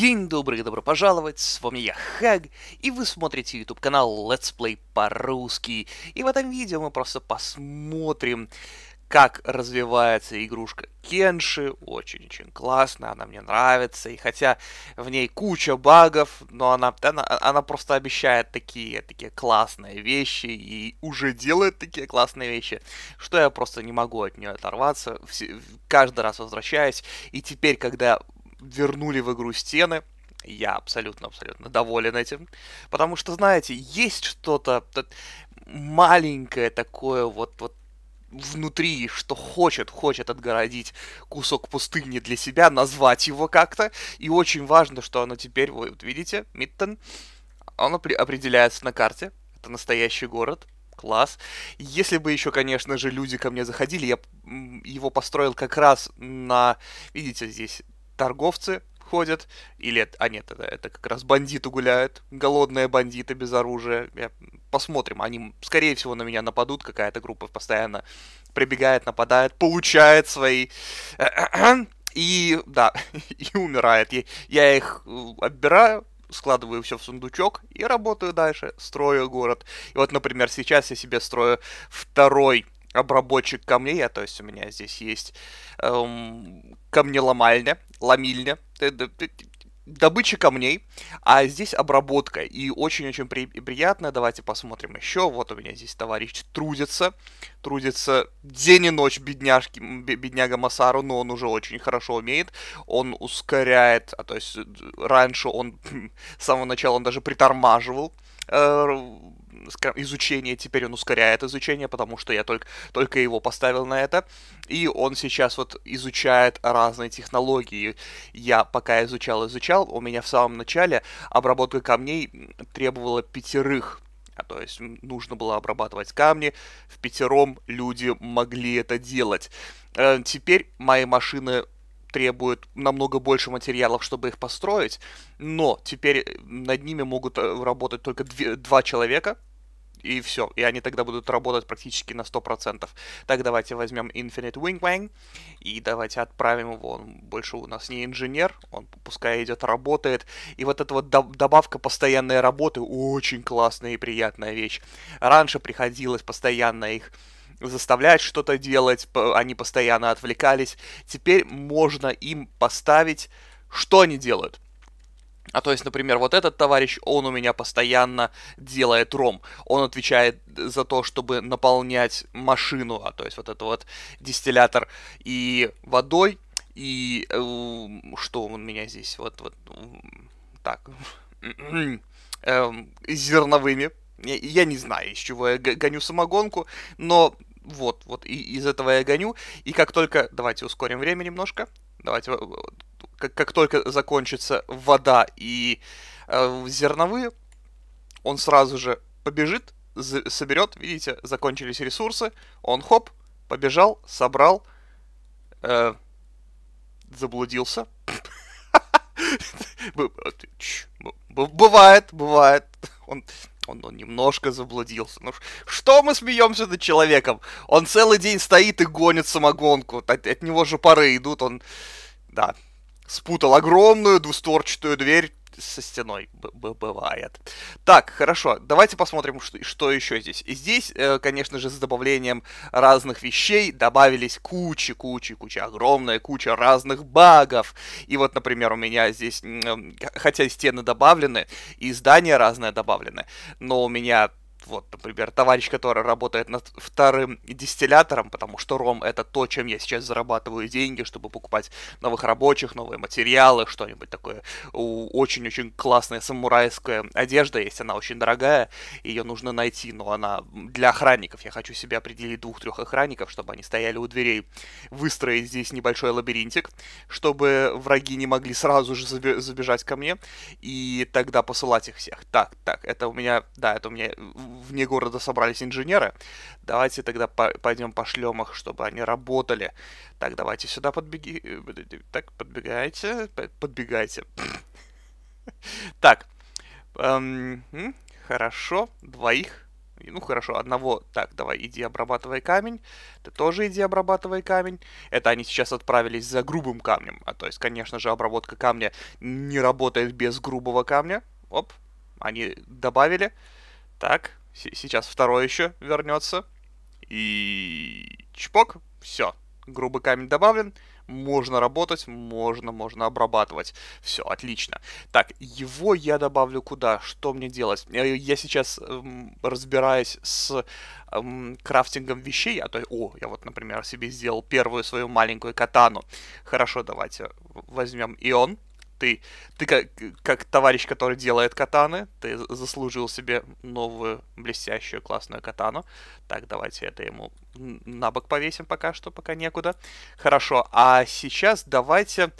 День добрый, добро пожаловать, с вами я, Хэг, и вы смотрите YouTube канал Let's Play по-русски. И в этом видео мы просто посмотрим, как развивается игрушка Кенши. Очень-очень классно, она мне нравится, и хотя в ней куча багов, но она, она, она просто обещает такие, такие классные вещи, и уже делает такие классные вещи, что я просто не могу от нее оторваться, каждый раз возвращаюсь, и теперь, когда вернули в игру стены. Я абсолютно-абсолютно доволен этим. Потому что, знаете, есть что-то маленькое такое вот, вот внутри, что хочет, хочет отгородить кусок пустыни для себя, назвать его как-то. И очень важно, что оно теперь, вы вот видите, Миттен, оно определяется на карте. Это настоящий город, класс. Если бы еще, конечно же, люди ко мне заходили, я его построил как раз на, видите, здесь торговцы ходят, или... А нет, это, это как раз бандиты гуляют, голодные бандиты без оружия. Я... Посмотрим, они, скорее всего, на меня нападут, какая-то группа постоянно прибегает, нападает, получает свои... И, да, и умирает. Я, я их э, отбираю, складываю все в сундучок и работаю дальше, строю город. И вот, например, сейчас я себе строю второй обработчик камней, а то есть у меня здесь есть эм, камнеломальня, ломильня, добыча камней, а здесь обработка. И очень-очень при приятно. Давайте посмотрим еще. Вот у меня здесь товарищ трудится. Трудится день и ночь бедняжки, бедняга Масару, но он уже очень хорошо умеет. Он ускоряет, а то есть э, раньше он с самого начала он даже притормаживал э изучение, теперь он ускоряет изучение, потому что я только, только его поставил на это. И он сейчас вот изучает разные технологии. Я пока изучал-изучал, у меня в самом начале обработка камней требовала пятерых а, то есть нужно было обрабатывать камни, в пятером люди могли это делать. Э, теперь мои машины требуют намного больше материалов, чтобы их построить, но теперь э, над ними могут э, работать только две, два человека, и все. И они тогда будут работать практически на 100%. Так, давайте возьмем Infinite Wing Wang и давайте отправим его. Он больше у нас не инженер, он пускай идет, работает. И вот эта вот добавка постоянной работы очень классная и приятная вещь. Раньше приходилось постоянно их заставлять что-то делать, они постоянно отвлекались. Теперь можно им поставить, что они делают а то есть, например, вот этот товарищ, он у меня постоянно делает ром. Он отвечает за то, чтобы наполнять машину, а то есть вот этот вот дистиллятор и водой. И э, что у меня здесь? Вот, вот, так. Э, зерновыми. Я, я не знаю, из чего я гоню самогонку, но вот, вот и из этого я гоню. И как только... Давайте ускорим время немножко. Давайте э, как, как только закончится вода и э, зерновые, он сразу же побежит, соберет, видите, закончились ресурсы, он хоп, побежал, собрал, э, заблудился. Бывает, бывает. Он, он, он немножко заблудился. Ну что мы смеемся над человеком? Он целый день стоит и гонит самогонку. От, от него же пары идут, он... Да, спутал огромную двусторчатую дверь со стеной. бывает. Так, хорошо, давайте посмотрим, что, что еще здесь. И здесь, э, конечно же, с добавлением разных вещей добавились кучи, кучи, куча, огромная куча разных багов. И вот, например, у меня здесь, э, хотя стены добавлены, и здания разные добавлены, но у меня вот, например, товарищ, который работает над вторым дистиллятором, потому что ром это то, чем я сейчас зарабатываю деньги, чтобы покупать новых рабочих, новые материалы, что-нибудь такое. Очень-очень классная самурайская одежда есть, она очень дорогая, ее нужно найти, но она для охранников. Я хочу себе определить двух-трех охранников, чтобы они стояли у дверей, выстроить здесь небольшой лабиринтик, чтобы враги не могли сразу же забежать ко мне, и тогда посылать их всех. Так, так, это у меня, да, это у меня вне города собрались инженеры. Давайте тогда по пойдем пошлем их, чтобы они работали. Так, давайте сюда подбеги... Э, так, подбегайте. Подбегайте. Так. Эм, хорошо. Двоих. Ну, хорошо, одного. Так, давай, иди обрабатывай камень. Ты тоже иди обрабатывай камень. Это они сейчас отправились за грубым камнем. А то есть, конечно же, обработка камня не работает без грубого камня. Оп, они добавили. Так, сейчас второй еще вернется. И чпок, все, грубый камень добавлен, можно работать, можно, можно обрабатывать. Все, отлично. Так, его я добавлю куда? Что мне делать? Я сейчас эм, разбираюсь с эм, крафтингом вещей, а то, о, я вот, например, себе сделал первую свою маленькую катану. Хорошо, давайте возьмем и он ты, ты как, как товарищ, который делает катаны, ты заслужил себе новую блестящую классную катану. Так, давайте это ему на бок повесим пока что, пока некуда. Хорошо, а сейчас давайте...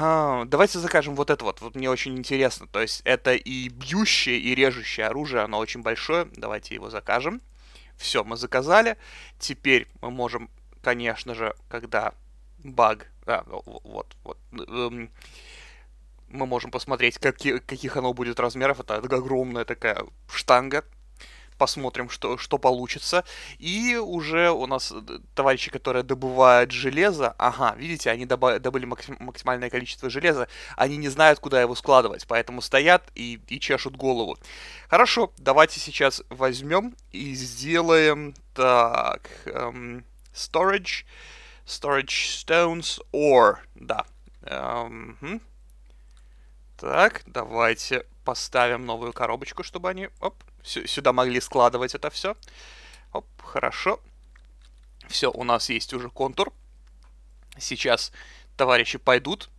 А, давайте закажем вот это вот. Вот мне очень интересно. То есть это и бьющее, и режущее оружие. Оно очень большое. Давайте его закажем. Все, мы заказали. Теперь мы можем, конечно же, когда баг да, ну, вот, вот. Эм, мы можем посмотреть, как, каких оно будет размеров. Это огромная такая штанга. Посмотрим, что, что получится. И уже у нас э, товарищи, которые добывают железо, ага, видите, они добы добыли максимальное количество железа, они не знают, куда его складывать, поэтому стоят и, и чешут голову. Хорошо, давайте сейчас возьмем и сделаем так, эм, storage. Storage stones or. Да. Угу. Так, давайте поставим новую коробочку, чтобы они оп, сюда могли складывать это все. Оп, хорошо. Все, у нас есть уже контур. Сейчас товарищи пойдут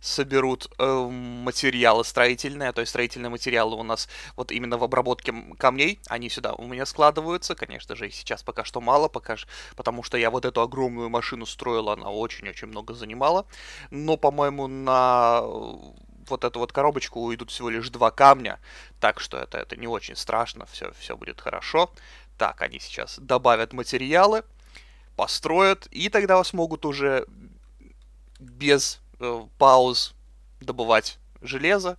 соберут э, материалы строительные, а то есть строительные материалы у нас вот именно в обработке камней, они сюда у меня складываются, конечно же, их сейчас пока что мало, пока ж, потому что я вот эту огромную машину строил, она очень-очень много занимала, но, по-моему, на э, вот эту вот коробочку уйдут всего лишь два камня, так что это, это не очень страшно, все, все будет хорошо. Так, они сейчас добавят материалы, построят, и тогда вас могут уже без Э, пауз, добывать железо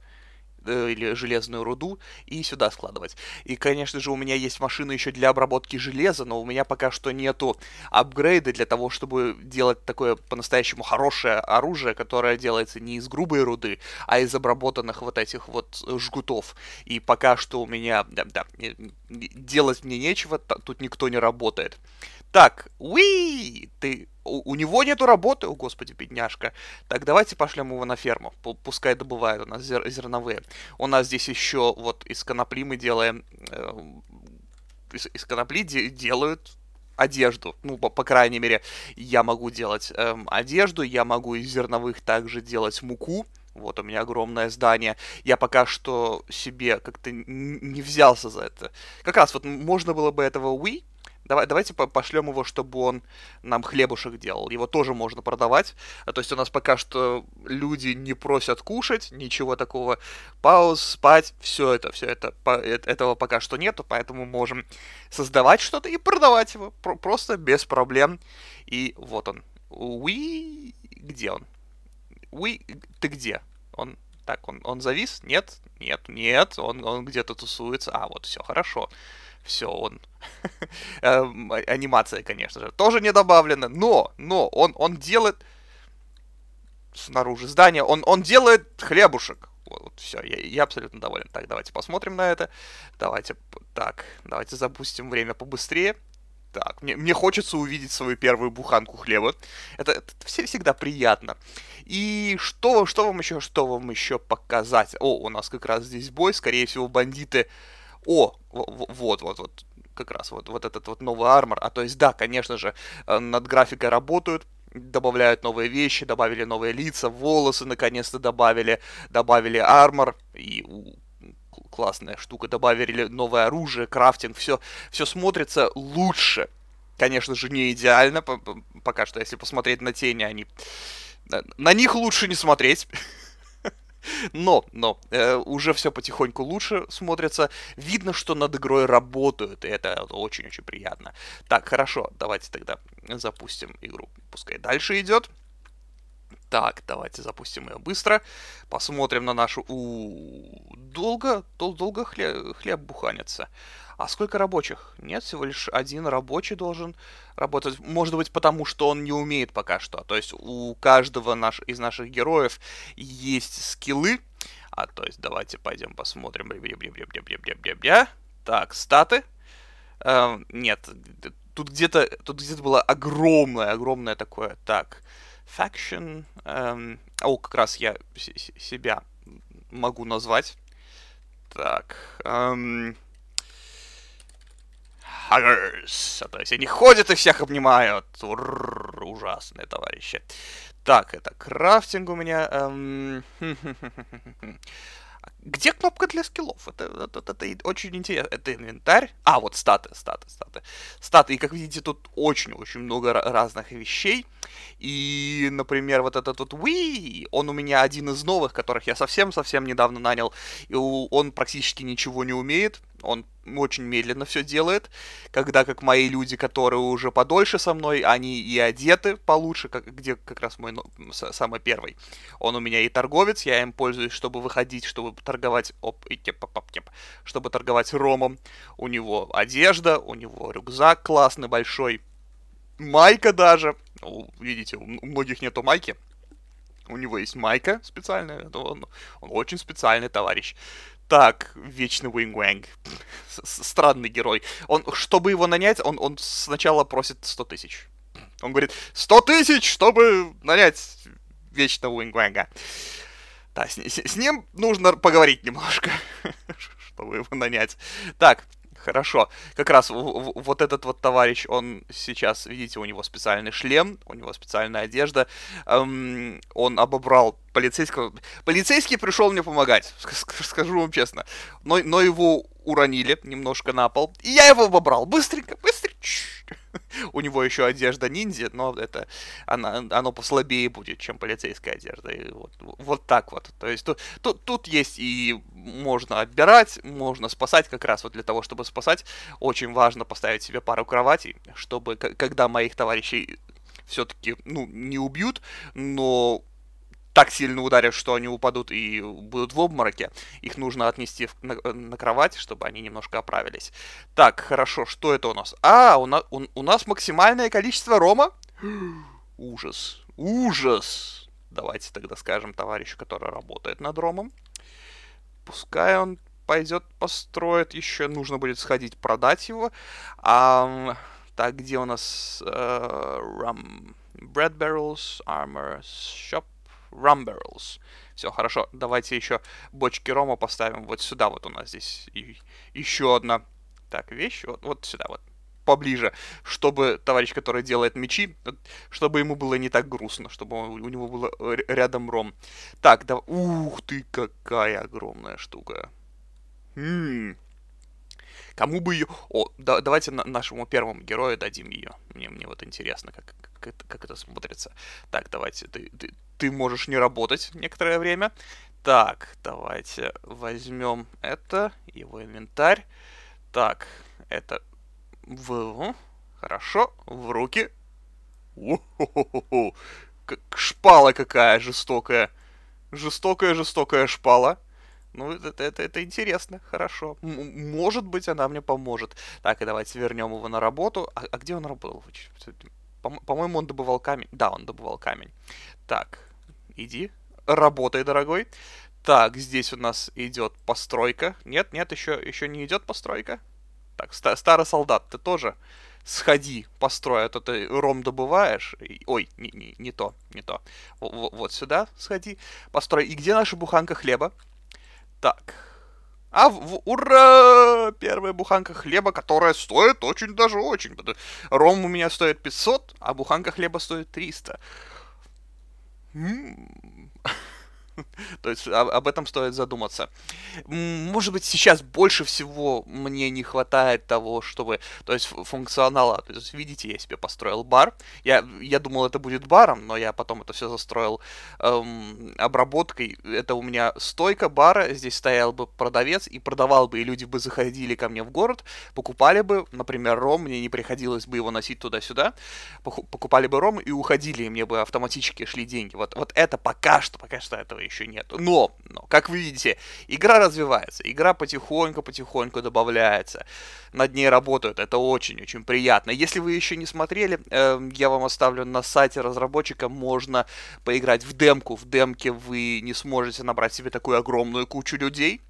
э, или железную руду и сюда складывать. И, конечно же, у меня есть машина еще для обработки железа, но у меня пока что нету апгрейда для того, чтобы делать такое по-настоящему хорошее оружие, которое делается не из грубой руды, а из обработанных вот этих вот жгутов. И пока что у меня, да, да, делать мне нечего, тут никто не работает. Так, уи, ты у, него нету работы, о господи, бедняжка, так давайте пошлем его на ферму, пускай добывает у нас зер, зерновые. У нас здесь еще вот из конопли мы делаем, э, из, из конопли де, делают одежду. Ну, по, по крайней мере, я могу делать эм, одежду, я могу из зерновых также делать муку. Вот у меня огромное здание. Я пока что себе как-то не взялся за это. Как раз вот можно было бы этого Wii Давай, давайте пошлем его, чтобы он нам хлебушек делал. Его тоже можно продавать. А, то есть у нас пока что люди не просят кушать, ничего такого. Пауз, спать, все это, все это, по, э, этого пока что нету, поэтому можем создавать что-то и продавать его про, просто без проблем. И вот он. Уи, где он? Уи, ты где? Он так, он, он завис? Нет, нет, нет, он, он где-то тусуется. А, вот, все, хорошо. Хорошо все, он... Эм, а, анимация, конечно же, тоже не добавлена, но, но, он, он делает снаружи здания, он, он делает хлебушек. Вот, вот все, я, я абсолютно доволен. Так, давайте посмотрим на это. Давайте, так, давайте запустим время побыстрее. Так, мне, мне хочется увидеть свою первую буханку хлеба. Это, это все, всегда приятно. И что, что вам еще, что вам еще показать? О, у нас как раз здесь бой. Скорее всего, бандиты о, вот, вот, вот, как раз вот, вот этот вот новый армор. А то есть, да, конечно же, э, над графикой работают, добавляют новые вещи, добавили новые лица, волосы наконец-то добавили, добавили армор и классная штука, добавили новое оружие, крафтинг, все, все смотрится лучше. Конечно же, не идеально, пока что, если посмотреть на тени, они... На них лучше не смотреть, но, но, э, уже все потихоньку лучше смотрится. Видно, что над игрой работают, и это очень-очень приятно. Так, хорошо, давайте тогда запустим игру. Пускай дальше идет. Так, давайте запустим ее быстро. Посмотрим на нашу... У -у -у, долго, дол долго хлеб, хлеб буханится. А сколько рабочих? Нет, всего лишь один рабочий должен работать. Может быть, потому что он не умеет пока что. То есть у каждого наш, из наших героев есть скиллы. А то есть давайте пойдем посмотрим. Так, статы. Эм, нет, тут где-то тут где-то было огромное, огромное такое. Так, faction. Эм, о, как раз я себя могу назвать. Так, эм, huggers. А то есть они ходят и всех обнимают. Ур, ужасные товарищи. Так, это крафтинг у меня. Эм, а где кнопка для скиллов? Это, это, это, это очень интересно. Это инвентарь. А, вот статы, статы, статы. Статы. И как видите, тут очень-очень много разных вещей. И, например, вот этот вот Wii, он у меня один из новых, которых я совсем-совсем недавно нанял. И он практически ничего не умеет. Он очень медленно все делает, когда как мои люди, которые уже подольше со мной, они и одеты получше, как, где как раз мой ну, самый первый. Он у меня и торговец, я им пользуюсь, чтобы выходить, чтобы торговать, оп, и теп, оп, теп, чтобы торговать ромом. У него одежда, у него рюкзак классный, большой, майка даже. Ну, видите, у многих нету майки. У него есть майка специальная, он, он очень специальный товарищ так, вечный Уинг Уэнг. Странный герой. Он, чтобы его нанять, он, он сначала просит 100 тысяч. Он говорит, 100 тысяч, чтобы нанять вечного Уинг Уэнга. Да, с, с, с ним нужно поговорить немножко, чтобы его нанять. Так, Хорошо. Как раз вот этот вот товарищ, он сейчас, видите, у него специальный шлем, у него специальная одежда. Эм, он обобрал полицейского. Полицейский пришел мне помогать, скажу вам честно. Но, но его уронили немножко на пол. И я его обобрал. Быстренько, быстренько У него еще одежда ниндзя, но это она, оно послабее будет, чем полицейская одежда. И вот, вот так вот. То есть тут, тут, тут есть и можно отбирать, можно спасать как раз вот для того, чтобы спасать. Очень важно поставить себе пару кроватей, чтобы когда моих товарищей все-таки, ну, не убьют, но так сильно ударят, что они упадут и будут в обмороке. Их нужно отнести в, на, э, на кровать, чтобы они немножко оправились. Так, хорошо, что это у нас? А, у, на, у, у нас максимальное количество рома? Ужас, ужас! Давайте тогда скажем товарищу, который работает над ромом. Пускай он пойдет построит еще, нужно будет сходить продать его. А, так, где у нас э, рам? Bread Barrels, Armor, Shop, rum barrels. Все, хорошо, давайте еще бочки рома поставим вот сюда, вот у нас здесь и, еще одна, так, вещь, вот, вот сюда вот, поближе, чтобы товарищ, который делает мечи, чтобы ему было не так грустно, чтобы у него было э, рядом ром. Так, да, ух ты, какая огромная штука. М хм. Кому бы ее... О, да, давайте на, нашему первому герою дадим ее. Мне, мне вот интересно, как, как, это, как это смотрится. Так, давайте, ты, ты, ты можешь не работать некоторое время. Так, давайте возьмем это, его инвентарь. Так, это в... Хорошо, в руки. Как шпала какая жестокая. Жестокая-жестокая шпала. Ну, это, это, это интересно, хорошо. М может быть, она мне поможет. Так, и давайте вернем его на работу. А, а где он работал? По-моему, по он добывал камень. Да, он добывал камень. Так, иди. Работай, дорогой. Так, здесь у нас идет постройка. Нет, нет, еще, еще не идет постройка. Так, ста старый солдат, ты тоже сходи, построй, а то ты ром добываешь. ой, не, не, не то, не то. в, вот сюда сходи, построй. И где наша буханка хлеба? Так. А в, ура! Первая буханка хлеба, которая стоит очень даже очень. Ром у меня стоит 500, а буханка хлеба стоит 300. М То есть об этом стоит задуматься. Может быть, сейчас больше всего мне не хватает того, чтобы... То есть функционала. То есть, видите, я себе построил бар. Я, я думал, это будет баром, но я потом это все застроил эм, обработкой. Это у меня стойка бара. Здесь стоял бы продавец и продавал бы, и люди бы заходили ко мне в город, покупали бы, например, ром. Мне не приходилось бы его носить туда-сюда. Покупали бы ром и уходили, и мне бы автоматически шли деньги. Вот, вот это пока что, пока что этого еще нет. Но, но, как вы видите, игра развивается, игра потихоньку-потихоньку добавляется, над ней работают, это очень-очень приятно. Если вы еще не смотрели, э, я вам оставлю на сайте разработчика, можно поиграть в демку. В демке вы не сможете набрать себе такую огромную кучу людей,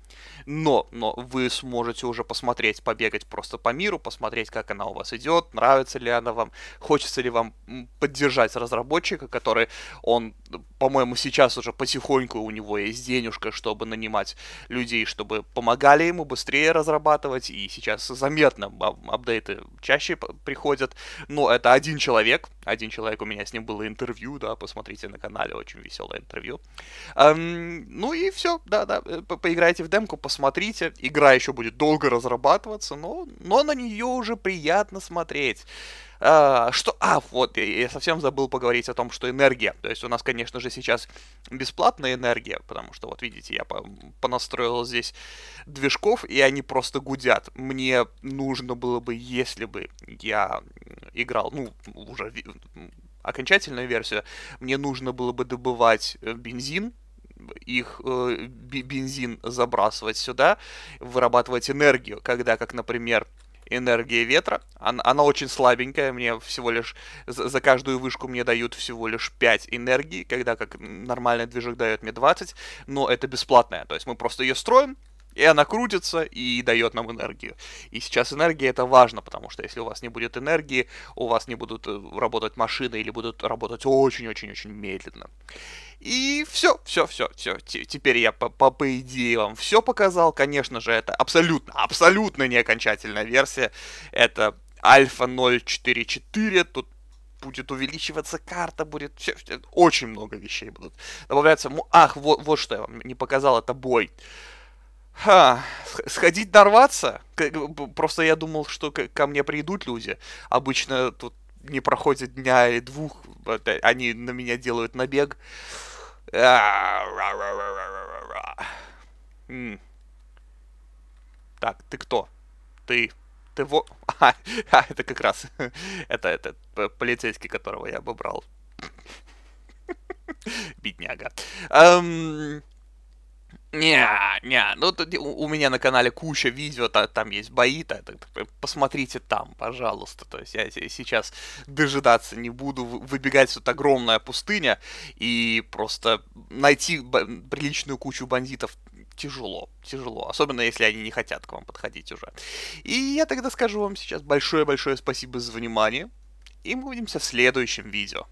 но, но вы сможете уже посмотреть, побегать просто по миру, посмотреть, как она у вас идет, нравится ли она вам, хочется ли вам поддержать разработчика, который он, по-моему, сейчас уже потихоньку у него есть денежка, чтобы нанимать людей, чтобы помогали ему быстрее разрабатывать, и сейчас заметно апдейты чаще приходят. Но это один человек, один человек у меня с ним было интервью, да, посмотрите на канале, очень веселое интервью. Эм, ну и все, да, да, э, поиграйте в демку, посмотрите смотрите. Игра еще будет долго разрабатываться, но, но на нее уже приятно смотреть. А, что... А, вот, я, я совсем забыл поговорить о том, что энергия. То есть у нас, конечно же, сейчас бесплатная энергия, потому что, вот видите, я по понастроил здесь движков, и они просто гудят. Мне нужно было бы, если бы я играл, ну, уже окончательную версию, мне нужно было бы добывать э, бензин их э, бензин забрасывать сюда, вырабатывать энергию, когда, как, например, энергия ветра. Она, она очень слабенькая, мне всего лишь за, за каждую вышку мне дают всего лишь 5 энергии, когда как нормальный движок дает мне 20, но это бесплатная. То есть мы просто ее строим, и она крутится и дает нам энергию. И сейчас энергия это важно, потому что если у вас не будет энергии, у вас не будут э, работать машины или будут работать очень-очень-очень медленно. И все, все, все, все. Теперь я по, по, по идее вам все показал. Конечно же, это абсолютно, абсолютно не окончательная версия. Это альфа 0.4.4. Тут будет увеличиваться карта, будет все, все, очень много вещей будут добавляться. Ах, вот, вот что я вам не показал, это бой. Ха, сходить нарваться? Просто я думал, что ко мне придут люди. Обычно тут не проходит дня и двух, э, они на меня делают набег. Так, ты кто? Ты... Ты во... А, это как раз... это этот полицейский, которого я обобрал. Бедняга. Эм, не, не, ну у, у меня на канале куча видео, та, там есть бои, та, та, посмотрите там, пожалуйста. То есть я сейчас дожидаться не буду, выбегать вот огромная пустыня и просто найти приличную кучу бандитов тяжело, тяжело, особенно если они не хотят к вам подходить уже. И я тогда скажу вам сейчас большое-большое спасибо за внимание, и мы увидимся в следующем видео.